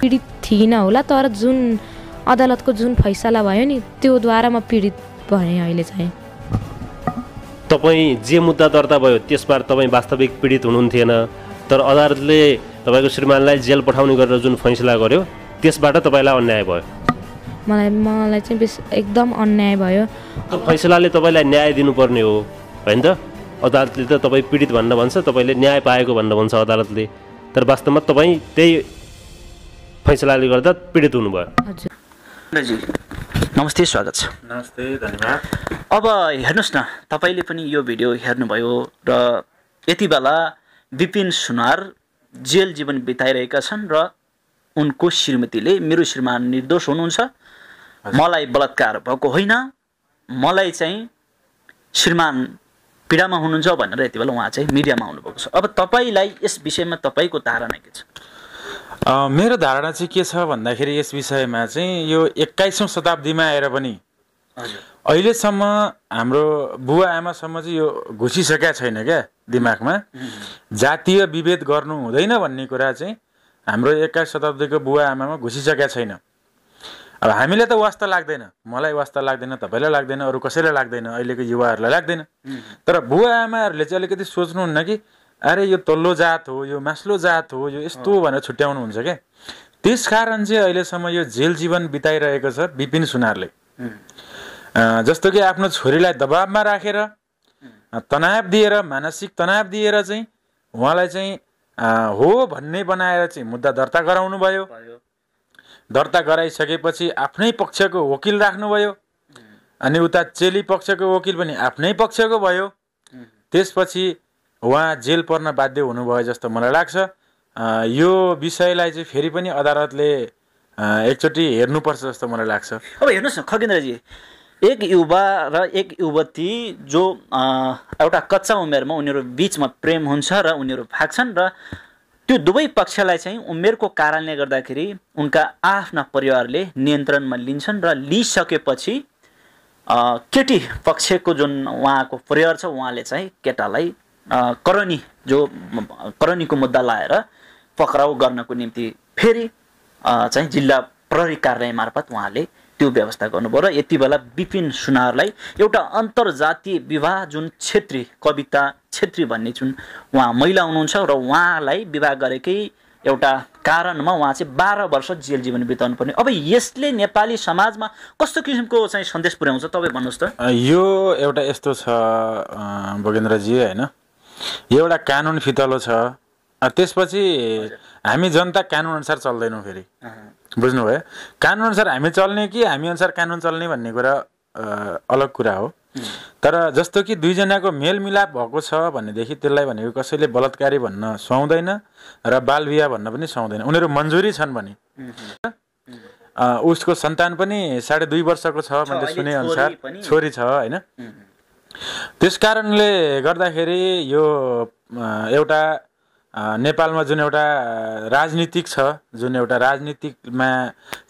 पीडित थिइनँ होला तर जुन अदालतको जुन फैसला भयो नि त्योद्वारा म पीडित भएँ अहिले चाहिँ तपाईँ जे मुद्दा दर्ता भयो त्यसबाट तपाईँ वास्तविक पीडित हुनुहुन्थेन तर अदालतले तपाईँको श्रीमानलाई जेल पठाउने गरेर जुन फैसला गर्यो त्यसबाट तपाईँलाई अन्याय भयो मलाई मलाई चाहिँ बेस एकदम अन्याय भयो फैसलाले तपाईँलाई न्याय दिनुपर्ने हो होइन त अदालतले त तपाईँ पीडित भन्न भन्छ तपाईँले न्याय पाएको भनेर भन्छ अदालतले तर वास्तवमा तपाईँ त्यही फैसलाले गर्दा पीडित हुनुभयो नमस्ते स्वागत छ नमस्ते धन्यवाद अब हेर्नुहोस् न तपाईँले पनि यो भिडियो हेर्नुभयो र यति बेला विपिन सुनार जेल जीवन बिताइरहेका छन् र उनको श्रीमतीले मेरो श्रीमान निर्दोष हुनुहुन्छ मलाई बलात्कार भएको होइन मलाई चाहिँ श्रीमान पीडामा हुनुहुन्छ भनेर यति बेला उहाँ चाहिँ मिडियामा आउनुभएको छ अब तपाईँलाई यस विषयमा तपाईँको धारणा के छ मेरो धारणा चाहिँ के छ भन्दाखेरि यस विषयमा चाहिँ यो एक्काइसौँ शताब्दीमा आएर पनि अहिलेसम्म हाम्रो बुवा आमासम्म चाहिँ यो घुसिसकेका छैन क्या दिमागमा जातीय विभेद गर्नु हुँदैन भन्ने कुरा चाहिँ हाम्रो एक्काइस शताब्दीको बुवा आमामा घुसिसकेका छैन अब हामीलाई त वास्ता लाग्दैन मलाई वास्ता लाग्दैन तपाईँलाई लाग्दैन अरू कसैलाई लाग्दैन अहिलेको युवाहरूलाई लाग्दैन तर बुवा आमाहरूले चाहिँ अलिकति सोच्नुहुन्न कि अरे यो तल्लो जात हो यो मास्लो जात हो यो यस्तो भनेर छुट्याउनु हुन्छ क्या त्यस कारण चाहिँ अहिलेसम्म यो जेल जीवन बिताइरहेको छ विपिन सुनारले जस्तो कि आफ्नो छोरीलाई दबावमा राखेर तनाव दिएर मानसिक तनाव दिएर चाहिँ उहाँलाई चाहिँ हो भन्ने बनाएर चाहिँ मुद्दा दर्ता गराउनु भयो दर्ता गराइसकेपछि आफ्नै पक्षको वकिल राख्नुभयो अनि उता चेली पक्षको वकिल पनि आफ्नै पक्षको भयो त्यसपछि उहाँ जेल पर्न बाध्य हुनुभयो जस्तो मलाई लाग्छ यो विषयलाई चाहिँ फेरि पनि अदालतले एकचोटि हेर्नुपर्छ जस्तो मलाई लाग्छ अब हेर्नुहोस् न खगेन्द्रजी एक युवा र एक युवती जो एउटा कच्चा उमेरमा उनीहरू बिचमा प्रेम हुन्छ र उनीहरू भाग्छन् र त्यो दुवै पक्षलाई चाहिँ उमेरको कारणले गर्दाखेरि उनका आफ्ना परिवारले नियन्त्रणमा लिन्छन् र लिइसकेपछि केटी पक्षको जुन उहाँको परिवार छ उहाँले चाहिँ केटालाई करनी जो करनीको मुद्दा लाएर पक्राउ गर्नको निम्ति फेरि चाहिँ जिल्ला प्रहरी कार्यालय मार्फत उहाँले त्यो व्यवस्था गर्नुभयो र यति बेला विपिन सुनारलाई एउटा अन्तर्जातीय विवाह जुन छेत्री कविता छेत्री भन्ने जुन उहाँ महिला हुनुहुन्छ र उहाँलाई विवाह गरेकै एउटा कारणमा उहाँ चाहिँ बाह्र वर्ष जेल जीवन बिताउनु पर्ने अब यसले नेपाली समाजमा कस्तो किसिमको चाहिँ सन्देश पुर्याउँछ तपाईँ भन्नुहोस् त यो एउटा यस्तो छ भोगेन्द्रजी होइन एउटा कानुन फितलो छ त्यसपछि हामी जनता अनुसार चल्दैनौँ फेरि बुझ्नुभयो अनुसार हामी चल्ने कि हामी अनुसार कानुन चल्ने भन्ने कुरा अलग कुरा हो तर जस्तो कि दुईजनाको मेलमिलाप भएको छ भनेदेखि त्यसलाई भनेको कसैले बलात्कारी भन्न सुहाउँदैन र बालविवाह भन्न पनि सुहाउँदैन उनीहरू मन्जुरी छन् भने उसको सन्तान पनि साढे दुई वर्षको छ मैले सुने अनुसार छोरी छ होइन त्यस कारणले गर्दाखेरि यो एउटा नेपालमा जुन एउटा राजनीतिक छ जुन एउटा राजनीतिकमा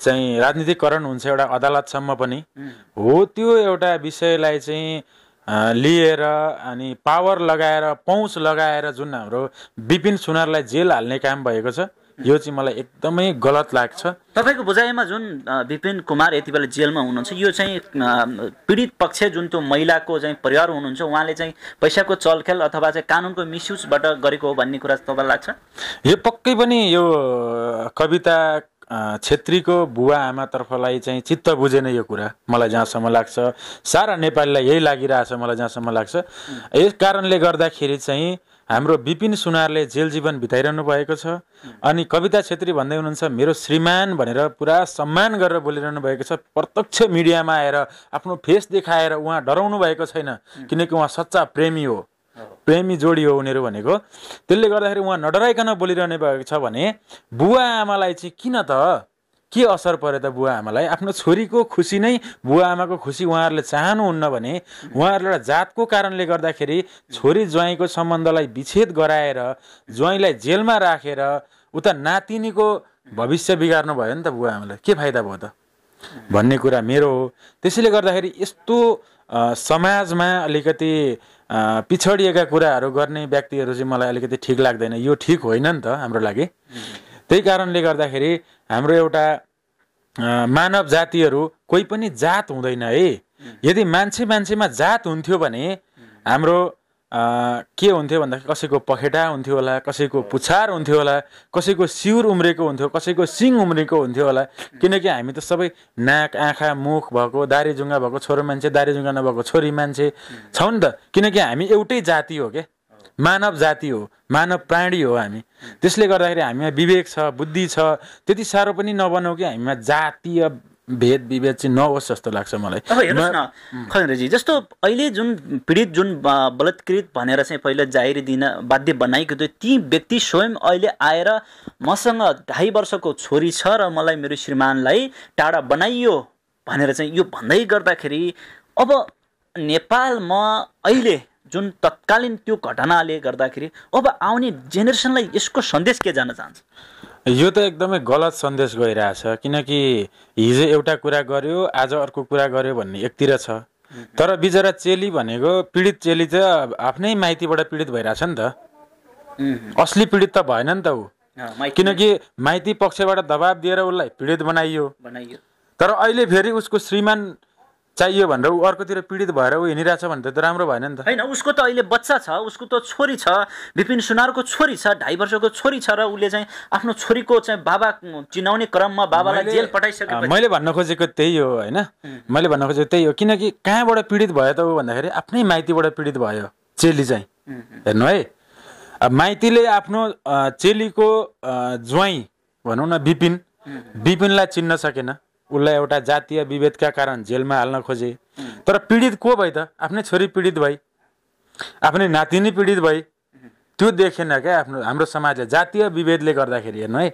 चाहिँ राजनीतिकरण हुन्छ एउटा अदालतसम्म पनि हो त्यो एउटा विषयलाई चाहिँ लिएर अनि पावर लगाएर पहुँच लगाएर जुन हाम्रो विपिन सुनारलाई जेल हाल्ने काम भएको छ यो चाहिँ मलाई एकदमै गलत लाग्छ तपाईँको बुझाइमा जुन विपिन कुमार यति बेला जेलमा हुनुहुन्छ यो चाहिँ पीडित पक्ष जुन त्यो महिलाको चाहिँ परिवार हुनुहुन्छ उहाँले चाहिँ पैसाको चलखेल अथवा चाहिँ कानुनको मिसयुजबाट गरेको हो भन्ने कुरा तपाईँलाई लाग्छ यो पक्कै पनि यो कविता छेत्रीको बुवा आमातर्फलाई चाहिँ चित्त बुझेन यो कुरा मलाई जहाँसम्म लाग्छ सारा नेपालीलाई यही लागिरहेछ मलाई जहाँसम्म लाग्छ यस कारणले गर्दाखेरि चाहिँ हाम्रो विपिन सुनारले जेल जीवन बिताइरहनु भएको छ अनि कविता छेत्री भन्दै हुनुहुन्छ मेरो श्रीमान भनेर पुरा सम्मान गरेर बोलिरहनु भएको छ प्रत्यक्ष मिडियामा आएर आफ्नो फेस देखाएर उहाँ डराउनु भएको छैन किनकि उहाँ सच्चा प्रेमी हो प्रेमी जोडी हो उनीहरू भनेको त्यसले गर्दाखेरि उहाँ नडराइकन बोलिरहने भएको छ भने बुवा आमालाई चाहिँ किन त के असर पऱ्यो त बुवा आमालाई आफ्नो छोरीको खुसी नै बुवा आमाको खुसी उहाँहरूले चाहनुहुन्न भने उहाँहरूले एउटा जातको कारणले गर्दाखेरि छोरी ज्वाइँको सम्बन्धलाई विच्छेद गराएर ज्वाइँलाई जेलमा राखेर उता नातिनीको भविष्य बिगार्नु भयो नि त बुवा आमालाई के फाइदा भयो त भन्ने कुरा मेरो हो त्यसैले गर्दाखेरि यस्तो समाजमा अलिकति पिछडिएका कुराहरू गर्ने व्यक्तिहरू चाहिँ मलाई अलिकति ठिक लाग्दैन यो ठिक होइन नि त हाम्रो लागि त्यही कारणले गर्दाखेरि हाम्रो एउटा मानव जातिहरू कोही पनि जात हुँदैन है यदि मान्छे मान्छेमा जात हुन्थ्यो भने हाम्रो के हुन्थ्यो भन्दाखेरि कसैको पखेटा हुन्थ्यो होला कसैको पुछार हुन्थ्यो होला कसैको सिउर उम्रेको हुन्थ्यो कसैको सिङ उम्रेको हुन्थ्यो होला किनकि हामी त सबै नाक आँखा मुख भएको दारेजुङ्गा भएको छोरो मान्छे दारेजुङ्गा नभएको छोरी मान्छे छौँ नि त किनकि हामी एउटै जाति हो क्या मानव जाति हो मानव प्राणी हो हामी त्यसले गर्दाखेरि हामीमा विवेक छ बुद्धि छ त्यति साह्रो पनि नबनाऊ कि हामीमा जातीय भेद विभेद चाहिँ नहोस् जस्तो लाग्छ मलाई अब हेर्नुहोस् न जस्तो अहिले जुन पीडित जुन बलत्कृत भनेर चाहिँ पहिला जाहिर दिन बाध्य बनाएको थियो ती व्यक्ति स्वयं अहिले आएर मसँग ढाई वर्षको छोरी छ र मलाई मेरो श्रीमानलाई टाढा बनाइयो भनेर चाहिँ यो भन्दै गर्दाखेरि अब नेपालमा अहिले जुन तत्कालीन त्यो घटनाले गर्दाखेरि अब आउने जेनेरेसनलाई यसको सन्देश के जान चाहन्छ यो त एकदमै गलत सन्देश गइरहेछ किनकि हिजो एउटा कुरा गर्यो आज अर्को कुरा गर्यो भन्ने एकतिर छ तर बिजरा चेली भनेको पीडित चेली त आफ्नै माइतीबाट पीडित भइरहेछ नि त असली पीडित त भएन नि त ऊ किनकि माइती पक्षबाट दबाब दिएर उसलाई पीडित बनाइयो बनाइयो तर अहिले फेरि उसको श्रीमान चाहियो भनेर ऊ अर्कोतिर पीडित भएर ऊ हिँडिरहेछ भने त राम्रो भएन नि त होइन उसको त अहिले बच्चा छ उसको त छोरी छ विपिन सुनारको छोरी छ ढाई वर्षको छोरी छ र उसले चाहिँ आफ्नो छोरीको चाहिँ बाबा चिनाउने क्रममा बाबालाई जेल पठाइसकेको मैले भन्न खोजेको त्यही हो होइन मैले भन्न खोजेको त्यही हो किनकि कहाँबाट पीडित भयो त ऊ भन्दाखेरि आफ्नै माइतीबाट पीडित भयो चेली चाहिँ हेर्नु है माइतीले आफ्नो चेलीको ज्वाइँ भनौँ न विपिन विपिनलाई चिन्न सकेन उसलाई एउटा जातीय विभेदका कारण जेलमा हाल्न खोजे तर पीडित को भयो त आफ्नै छोरी पीडित भई आफ्नै नातिनी पीडित भई त्यो देखेन क्या आफ्नो हाम्रो समाजले जातीय विभेदले गर्दाखेरि हेर्नु है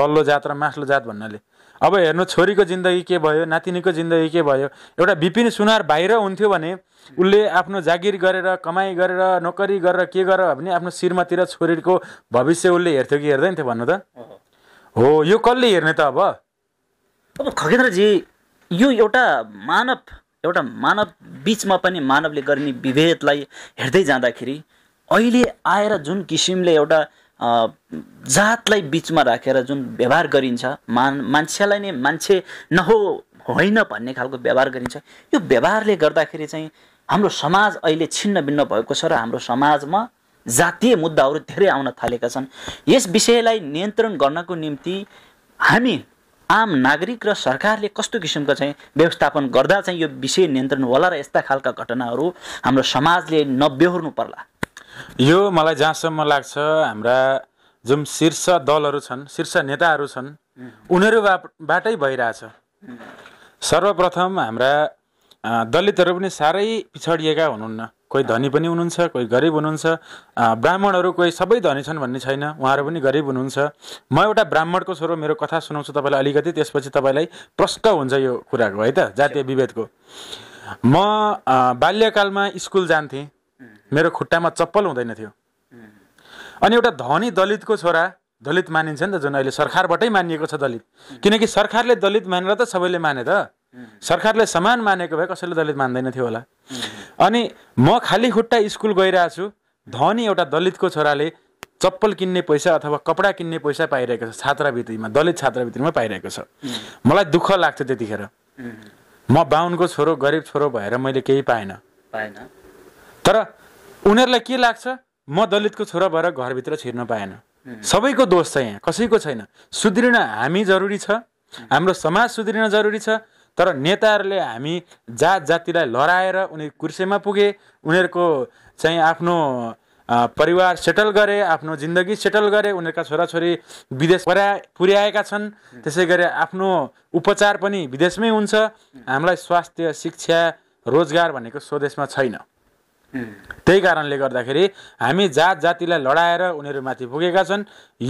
तल्लो जात र मास्लो जात भन्नाले अब हेर्नु छोरीको जिन्दगी के भयो नातिनीको जिन्दगी के भयो एउटा बिपिन सुनार बाहिर हुन्थ्यो भने उसले आफ्नो जागिर गरेर कमाइ गरेर नोकरी गरेर के गर भने आफ्नो शिरमातिर छोरीको भविष्य उसले हेर्थ्यो कि हेर्दैन थियो भन्नु त हो यो कसले हेर्ने त अब अब खगेन्द्रजी यो एउटा मानव एउटा मानव बिचमा पनि मानवले गर्ने विभेदलाई हेर्दै जाँदाखेरि अहिले आएर जुन किसिमले एउटा जातलाई बिचमा राखेर जुन व्यवहार गरिन्छ मान मान्छेलाई नै मान्छे नहो होइन भन्ने खालको व्यवहार गरिन्छ यो व्यवहारले गर्दाखेरि चाहिँ हाम्रो समाज अहिले छिन्न भिन्न भएको छ र हाम्रो समाजमा जातीय मुद्दाहरू धेरै आउन थालेका छन् यस विषयलाई नियन्त्रण गर्नको निम्ति हामी आम नागरिक र सरकारले कस्तो किसिमको चाहिँ व्यवस्थापन गर्दा चाहिँ यो विषय नियन्त्रण होला र यस्ता खालका घटनाहरू हाम्रो समाजले नबेहोर्नु पर्ला यो मलाई जहाँसम्म लाग्छ हाम्रा जुन शीर्ष दलहरू छन् शीर्ष नेताहरू छन् उनीहरूबाटै भइरहेछ सर्वप्रथम हाम्रा दलितहरू पनि साह्रै पिछडिएका हुनुहुन्न कोही धनी पनि हुनुहुन्छ कोही गरिब हुनुहुन्छ ब्राह्मणहरू कोही सबै धनी छन् भन्ने छैन उहाँहरू पनि गरिब हुनुहुन्छ म एउटा ब्राह्मणको छोरो मेरो कथा सुनाउँछु तपाईँलाई अलिकति त्यसपछि तपाईँलाई प्रष्ट हुन्छ यो कुराको है त जातीय विभेदको म बाल्यकालमा स्कुल जान्थेँ मेरो खुट्टामा चप्पल हुँदैन थियो अनि एउटा धनी दलितको छोरा दलित मानिन्छ नि त जुन अहिले सरकारबाटै मानिएको छ दलित किनकि सरकारले दलित मानेर त सबैले माने त सरकारले समान मानेको भए कसैले दलित मान्दैन थियो होला अनि म खाली खुट्टा स्कुल गइरहेको छु धनी एउटा दलितको छोराले चप्पल किन्ने पैसा अथवा कपडा किन्ने पैसा पाइरहेको छ छात्रावृत्तिमा दलित छात्रवृत्तिमा पाइरहेको छ मलाई दुःख लाग्छ त्यतिखेर म बाहुनको छोरो गरिब छोरो भएर मैले केही पाएन पाएन तर उनीहरूलाई के लाग्छ म दलितको छोरो भएर घरभित्र छिर्न पाएन सबैको दोष छ यहाँ कसैको छैन सुध्रिन हामी जरुरी छ हाम्रो समाज सुध्रिन जरुरी छ तर नेताहरूले हामी जात जातिलाई लडाएर उनीहरू कुर्सेमा पुगे उनीहरूको चाहिँ आफ्नो परिवार सेटल गरे आफ्नो जिन्दगी सेटल गरे उनीहरूका छोराछोरी विदेश पुर्या पुर्याएका छन् त्यसै गरी आफ्नो उपचार पनि विदेशमै हुन्छ हामीलाई स्वास्थ्य शिक्षा रोजगार भनेको स्वदेशमा छैन त्यही कारणले गर्दाखेरि हामी जात जातिलाई लडाएर उनीहरूमाथि पुगेका छन्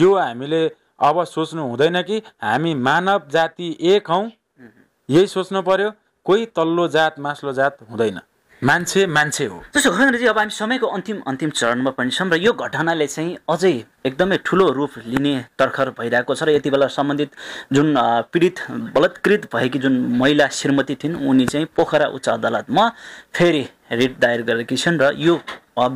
यो हामीले अब सोच्नु हुँदैन कि हामी मानव जाति एक हौँ यही सोच्नु पर्यो कोही तल्लो जात मास्लो जात हुँदैन मान्छे मान्छे हो जस्तो जी अब हामी समयको अन्तिम अन्तिम चरणमा पनि छौँ र यो घटनाले चाहिँ अझै एकदमै ठुलो रूप लिने तर्खर भइरहेको छ र यति बेला सम्बन्धित जुन पीडित बलात्कृत भएकी जुन महिला श्रीमती थिइन् उनी चाहिँ पोखरा उच्च अदालतमा फेरि रिट दायर गरेकी छन् र यो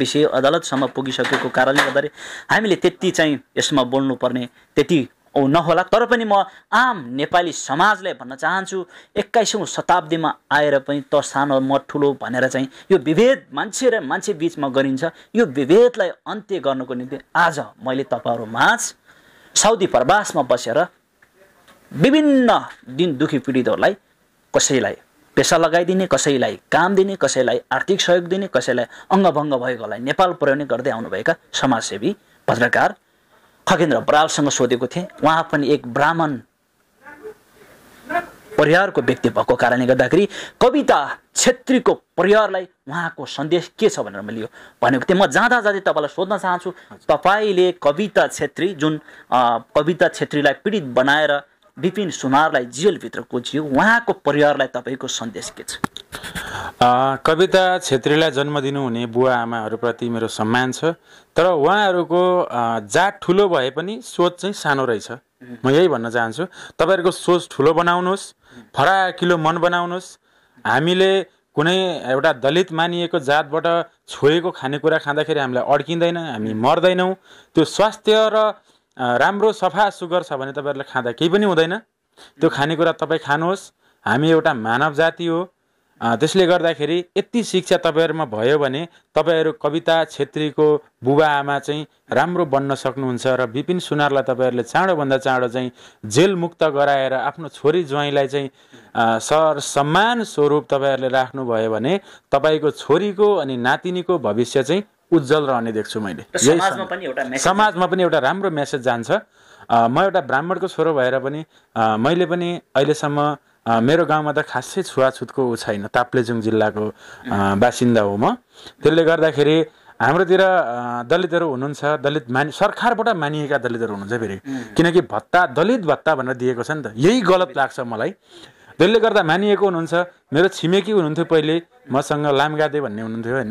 विषय अदालतसम्म पुगिसकेको कारणले गर्दाखेरि हामीले त्यति चाहिँ यसमा बोल्नुपर्ने त्यति औ नहोला तर पनि म आम नेपाली समाजलाई भन्न चाहन्छु एक्काइसौँ शताब्दीमा आएर पनि त सानो म ठुलो भनेर चाहिँ यो विभेद मान्छे र मान्छे बिचमा गरिन्छ यो विभेदलाई अन्त्य गर्नुको निम्ति आज मैले तपाईँहरू माझ साउदी प्रवासमा बसेर विभिन्न दिन दुखी पीडितहरूलाई कसैलाई पेसा लगाइदिने कसैलाई काम दिने कसैलाई आर्थिक सहयोग दिने कसैलाई अङ्गभङ्ग भएकोलाई नेपाल पुर्याउने गर्दै आउनुभएका समाजसेवी पत्रकार खगेन्द्र बरालसँग सोधेको थिएँ उहाँ पनि एक ब्राह्मण परिवारको व्यक्ति भएको कारणले गर्दाखेरि कविता छेत्रीको परिवारलाई उहाँको सन्देश के छ भनेर मैले यो भनेको थिएँ म जाँदा जाँदै तपाईँलाई सोध्न चाहन्छु तपाईँले कविता छेत्री जुन कविता छेत्रीलाई पीडित बनाएर विपिन सुनारलाई जेलभित्र कोचियो उहाँको परिवारलाई तपाईँको सन्देश के छ कविता छेत्रीलाई जन्म दिनुहुने बुवा आमाहरूप्रति मेरो सम्मान छ तर उहाँहरूको जात ठुलो भए पनि सोच चाहिँ सानो रहेछ म यही भन्न चाहन्छु तपाईँहरूको सोच ठुलो बनाउनुहोस् फराकिलो मन बनाउनुहोस् हामीले कुनै एउटा दलित मानिएको जातबाट छोएको खानेकुरा खाँदाखेरि हामीलाई अड्किँदैन हामी मर्दैनौँ त्यो स्वास्थ्य र राम्रो सफा सुगर छ भने तपाईँहरूले खाँदा केही पनि हुँदैन त्यो खानेकुरा तपाईँ खानुहोस् हामी एउटा मानव जाति हो त्यसले गर्दाखेरि यति शिक्षा तपाईँहरूमा भयो भने तपाईँहरू कविता छेत्रीको बुबा आमा चाहिँ राम्रो बन्न सक्नुहुन्छ र विपिन सुनारलाई तपाईँहरूले चाँडोभन्दा चाँडो चाहिँ जेलमुक्त गराएर आफ्नो छोरी ज्वाइँलाई चाहिँ सर सम्मान स्वरूप तपाईँहरूले राख्नुभयो भने तपाईँको छोरीको अनि नातिनीको भविष्य चाहिँ उज्जवल रहने देख्छु मैले समाजमा पनि एउटा राम्रो मेसेज जान्छ म एउटा ब्राह्मणको छोरो भएर पनि मैले पनि अहिलेसम्म मेरो गाउँमा त खासै छुवाछुतको ऊ छैन ताप्लेजुङ जिल्लाको बासिन्दा हो म त्यसले गर्दाखेरि हाम्रोतिर दलितहरू हुनुहुन्छ दलित मानि सरकारबाट मानिएका दलितहरू हुनुहुन्छ फेरि किनकि भत्ता दलित भत्ता भनेर दिएको छ नि त यही गलत लाग्छ मलाई त्यसले गर्दा मानिएको हुनुहुन्छ मेरो छिमेकी हुनुहुन्थ्यो पहिले मसँग लामगादे भन्ने हुनुहुन्थ्यो होइन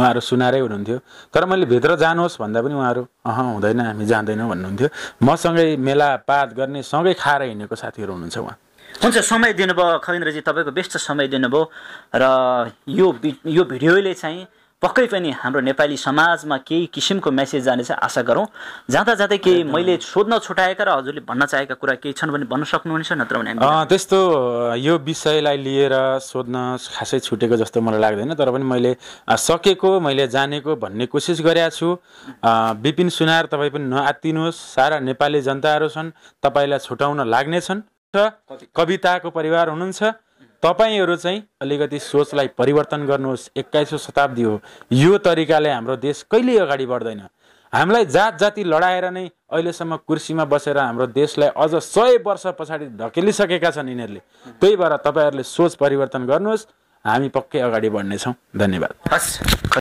उहाँहरू सुनारै हुनुहुन्थ्यो तर मैले भित्र जानुहोस् भन्दा पनि उहाँहरू अह हुँदैन हामी जाँदैनौँ भन्नुहुन्थ्यो मसँगै मेलापात गर्ने सँगै खाएर हिँडेको साथीहरू हुनुहुन्छ उहाँ हुन्छ समय दिनुभयो खगेन्द्रजी तपाईँको बेस्ट समय दिनुभयो र यो यो भिडियोले चाहिँ पक्कै पनि हाम्रो नेपाली समाजमा केही किसिमको मेसेज जाने चाहिँ आशा गरौँ जाँदा जाँदै केही मैले सोध्न छुट्याएका र हजुरले भन्न चाहेका कुरा केही छन् भने भन्न सक्नुहुन्छ नत्र भने त्यस्तो यो विषयलाई लिएर सोध्न खासै छुटेको जस्तो मलाई लाग्दैन तर पनि मैले सकेको मैले जानेको भन्ने कोसिस गरेका छु विपिन सुनार तपाईँ पनि नआत्तिनुहोस् सारा नेपाली जनताहरू छन् तपाईँलाई छुटाउन लाग्नेछन् कविताको परिवार हुनुहुन्छ तपाईँहरू चाहिँ अलिकति सोचलाई परिवर्तन गर्नुहोस् एक्काइसौँ शताब्दी हो यो तरिकाले हाम्रो देश कहिले अगाडि बढ्दैन हामीलाई जात जाति लडाएर नै अहिलेसम्म कुर्सीमा बसेर हाम्रो देशलाई अझ सय वर्ष पछाडि धकेलिसकेका छन् यिनीहरूले त्यही भएर तपाईँहरूले सोच परिवर्तन गर्नुहोस् हामी पक्कै अगाडि बढ्नेछौँ धन्यवाद